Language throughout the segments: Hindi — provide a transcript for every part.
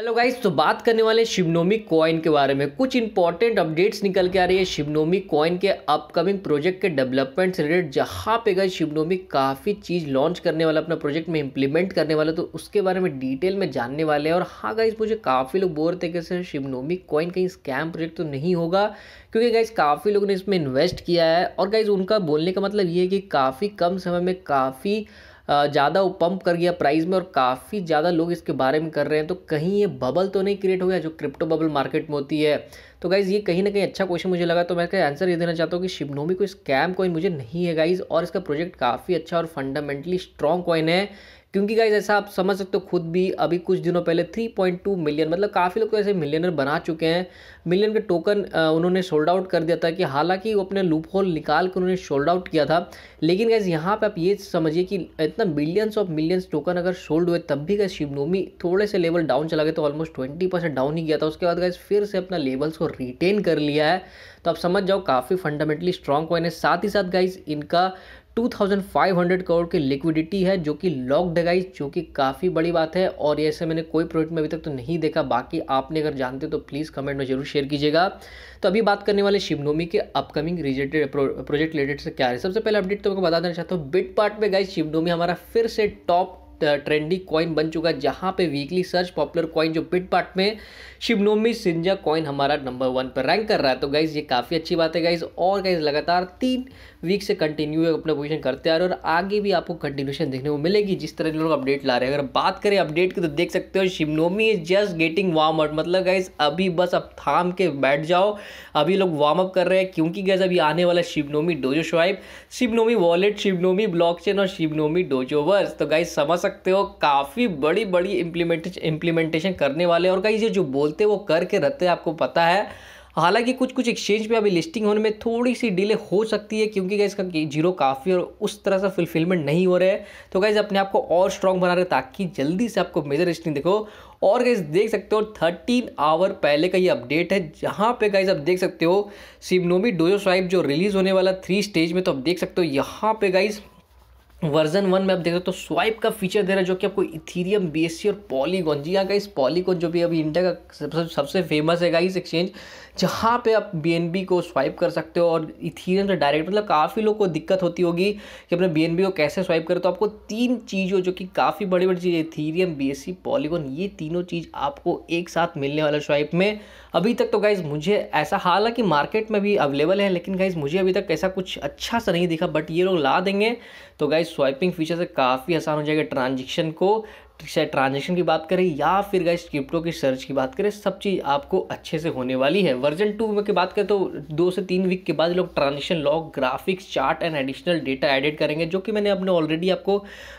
हेलो गाइस तो बात करने वाले शिवनोमी कॉइन के बारे में कुछ इंपॉर्टेंट अपडेट्स निकल के आ रही है शिवनोमी कॉइन के अपकमिंग प्रोजेक्ट के डेवलपमेंट से रिलेटेड जहाँ पे गए शिवनोमी काफ़ी चीज़ लॉन्च करने वाला अपना प्रोजेक्ट में इंप्लीमेंट करने वाला तो उसके बारे में डिटेल में जानने वाले हैं और हाँ गाइज़ मुझे काफ़ी लोग बोल रहे थे कि शिवनोमी कॉइन कहीं स्कैम प्रोजेक्ट तो नहीं होगा क्योंकि गाइज काफ़ी लोगों ने इसमें इन्वेस्ट किया है और गाइज उनका बोलने का मतलब ये है कि काफ़ी कम समय में काफ़ी ज़्यादा पंप कर गया प्राइस में और काफ़ी ज़्यादा लोग इसके बारे में कर रहे हैं तो कहीं ये बबल तो नहीं क्रिएट हो गया जो क्रिप्टो बबल मार्केट में होती है तो गाइज़ ये कहीं ना कहीं अच्छा क्वेश्चन मुझे लगा तो मैं इसका आंसर ये देना चाहता हूँ कि शिवनोमी कोई स्कैम कॉइन मुझे नहीं है गाइज़ और इसका प्रोजेक्ट काफ़ी अच्छा और फंडामेंटली स्ट्रॉन्ग कॉइन है क्योंकि गाइज ऐसा आप समझ सकते हो खुद भी अभी कुछ दिनों पहले 3.2 मिलियन मतलब काफ़ी लोग तो ऐसे मिलियनर बना चुके हैं मिलियन के टोकन उन्होंने शोल्ड आउट कर दिया था कि हालांकि वो अपने लूप होल निकाल कर उन्होंने शोल्ड आउट किया था लेकिन गाइज यहाँ पर आप ये समझिए कि इतना मिलियंस ऑफ मिलियंस टोकन अगर शोल्ड हुए तब भी गए शिवनोमी थोड़े से लेवल डाउन चला गया तो ऑलमोस्ट ट्वेंटी परसेंट डाउन ही गया था उसके बाद गाइज फिर से अपना लेवल्स को रिटेन कर लिया है तो आप समझ जाओ काफ़ी फंडामेंटली स्ट्रॉन्ग कॉइन है साथ ही साथ गाइज इनका 2500 करोड़ की लिक्विडिटी है जो कि लॉक्ड है जो कि काफ़ी बड़ी बात है और ऐसे मैंने कोई प्रोडक्ट में अभी तक तो नहीं देखा बाकी आपने अगर जानते तो प्लीज़ कमेंट में जरूर शेयर कीजिएगा तो अभी बात करने वाले शिवनोमी के अपकमिंग रिलेटेड प्रोजेक्ट रिलेटेड से क्या है सबसे पहले अपडेट तो मैं बता देना चाहता हूँ बिट पार्ट में गाइज शिवनोमी हमारा फिर से टॉप ट्रेंडिंग कॉइन बन चुका है जहाँ पे वीकली सर्च पॉपुलर कॉइन जो पिट पार्ट में शिवनोमी सिंजा कॉइन हमारा नंबर वन पर रैंक कर रहा है तो गाइज ये काफ़ी अच्छी बात है गाइज और गाइज लगातार तीन वीक से कंटिन्यू अपना पोजिशन करते आ रहे और आगे भी आपको कंटिन्यूशन देखने को मिलेगी जिस तरह लोग अपडेट ला रहे हैं अगर बात करें अपडेट की तो देख सकते हो Shibnobi is just getting warm up मतलब गाइज अभी बस अब थाम के बैठ जाओ अभी लोग वार्म अप कर रहे हैं क्योंकि गाइज अभी आने वाला Shibnobi dojo swipe Shibnobi wallet Shibnobi blockchain और शिवनोमी डोजोवर्स तो गाइज समझ सकते हो काफ़ी बड़ी बड़ी इम्प्लीमेंट इम्प्लीमेंटेशन करने वाले और कई जो बोलते हैं वो करके रहते हैं आपको पता है हालांकि कुछ कुछ एक्सचेंज पे अभी लिस्टिंग होने में थोड़ी सी डिले हो सकती है क्योंकि क्या इसका जीरो काफ़ी और उस तरह से फुलफिलमेंट नहीं हो रहे तो गैस अपने आप को और स्ट्रॉन्ग बना रहे ताकि जल्दी से आपको मेजर लिस्टिंग देखो और गाइज देख सकते हो थर्टीन आवर पहले का ये अपडेट है जहाँ पे गाइज आप देख सकते हो सिमनोमी डोजो स्वाइप जो रिलीज़ होने वाला थ्री स्टेज में तो आप देख सकते हो यहाँ पे गाइज़ वर्जन वन में आप देख रहे हो तो स्वाइप का फीचर दे रहा है जो कि आपको इथीरियम बी और पॉलीगॉन जी हाँ गाइस पॉलीगॉन जो भी अभी इंडिया का सबसे सबसे फेमस है गाइस एक्सचेंज जहाँ पे आप बी को स्वाइप कर सकते हो और इथीरियम से डायरेक्ट मतलब काफ़ी लोग को दिक्कत होती होगी कि अपने बी को कैसे स्वाइप करें तो आपको तीन चीज़ों जो कि काफ़ी बड़ी बड़ी चीज़ें इथीरियम बी पॉलीगॉन ये तीनों चीज़ आपको एक साथ मिलने वाला स्वाइप में अभी तक तो गाइज़ मुझे ऐसा हालांकि मार्केट में भी अवेलेबल है लेकिन गाइज़ मुझे अभी तक ऐसा कुछ अच्छा सा नहीं दिखा बट ये लोग ला देंगे तो गाइज़ स्वाइपिंग फीचर से काफ़ी आसान हो जाएगा ट्रांजेक्शन को चाहे तो ट्रांजेक्शन की बात करें या फिर गैस क्रिप्टो की सर्च की बात करें सब चीज़ आपको अच्छे से होने वाली है वर्जन टू में की बात करें तो दो से तीन वीक के बाद लोग transaction log graphics chart and additional data edit करेंगे जो कि मैंने अपने ऑलरेडी आपको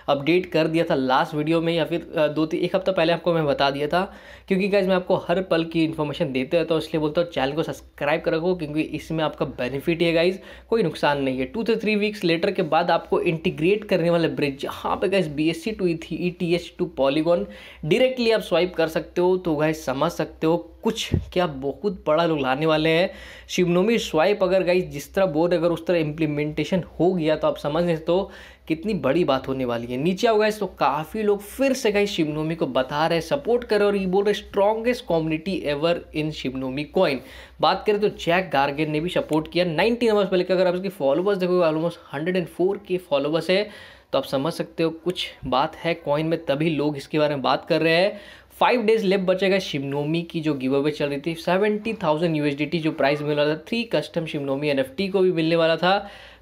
अपडेट कर दिया था लास्ट वीडियो में या फिर दो तीन एक हफ्ता पहले आपको मैं बता दिया था क्योंकि गाइज मैं आपको हर पल की इन्फॉर्मेशन देते रहता हूँ इसलिए बोलता हूँ चैनल को सब्सक्राइब कर रखो क्योंकि इसमें आपका बेनिफिट है गाइज कोई नुकसान नहीं है टू से थ्री वीक्स लेटर के बाद आपको इंटीग्रेट करने वाले ब्रिज जहाँ पर guys B S C to ई थी E T H to Polygon directly आप स्वाइप कर सकते हो तो गाइस समझ सकते हो कुछ क्या बहुत बड़ा लोग लाने वाले हैं शिवनोमी स्वाइप अगर गाइस जिस तरह बोर्ड अगर उस तरह इम्प्लीमेंटेशन हो गया तो आप समझ सकते हो कितनी बड़ी बात होने वाली है नीचे आओ गाइस तो काफ़ी लोग फिर से गाइस शिवनोमी को बता रहे सपोर्ट कर रहे और ये बोल रहे strongest community ever in Shibnobi coin बात करें तो जैक गार्गेन ने भी सपोर्ट किया नाइनटी नंबर पर लेकर अगर आप उसके फॉलोवर्स देखोगे ऑलमोस्ट हंड्रेड के फॉलोवर्स है तो आप समझ सकते हो कुछ बात है कॉइन में तभी लोग इसके बारे में बात कर रहे हैं फाइव डेज लेफ्ट बचेगा शिमनोमी की जो गिव अवे चल रही थी सेवेंटी थाउजेंड टी जो प्राइस मिल रहा था थ्री कस्टम शिमनोमी टी को भी मिलने वाला था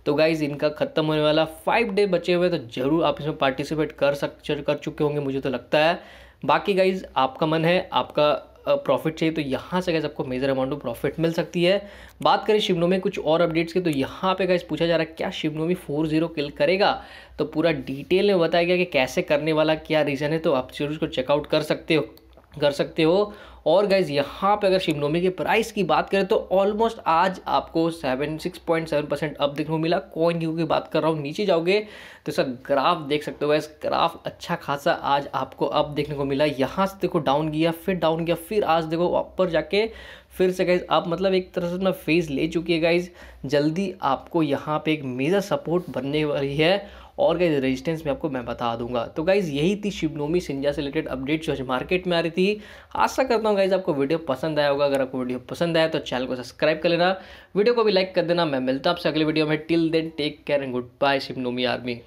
तो गाइज इनका खत्म होने वाला फाइव डे बचे हुए तो जरूर आप इसमें पार्टिसिपेट कर सक कर चुके होंगे मुझे तो लगता है बाकी गाइज आपका मन है आपका प्रॉफिट चाहिए तो यहाँ से गैस आपको मेजर अमाउंट ऑफ प्रॉफिट मिल सकती है बात करें शिवनो में कुछ और अपडेट्स की तो यहाँ पे गैस पूछा जा रहा है क्या शिवनो में फोर जीरो किल करेगा तो पूरा डिटेल में बताया गया कि कैसे करने वाला क्या रीज़न है तो आप जरूर उसको चेकआउट कर सकते हो कर सकते हो और गाइज यहाँ पे अगर शिवनोमी के प्राइस की बात करें तो ऑलमोस्ट आज आपको seven six point seven percent up देखने को मिला कॉइन यू की बात कर रहा हूँ नीचे जाओगे तो सर ग्राफ देख सकते हो गैस ग्राफ अच्छा खासा आज आपको अप देखने को मिला यहाँ से देखो डाउन गया फिर डाउन गया फिर आज देखो ऊपर जाके फिर से गाइज आप मतलब एक तरह से अपना फेज ले चुकी है गाइज जल्दी आपको यहाँ पर एक मेजर सपोर्ट बनने वाली है और गाइज रेजिस्टेंस में आपको मैं बता दूंगा तो गाइज यही थी शिवनोमी सिंजा से रिलेटेड अपडेट जो मार्केट में आ रही थी आशा करता हूँ गाइज आपको वीडियो पसंद आया होगा अगर आपको वीडियो पसंद आया तो चैनल को सब्सक्राइब कर लेना वीडियो को भी लाइक कर देना मैं मिलता हूँ आपसे अगले वीडियो में till then take care and good bye Shibnobi army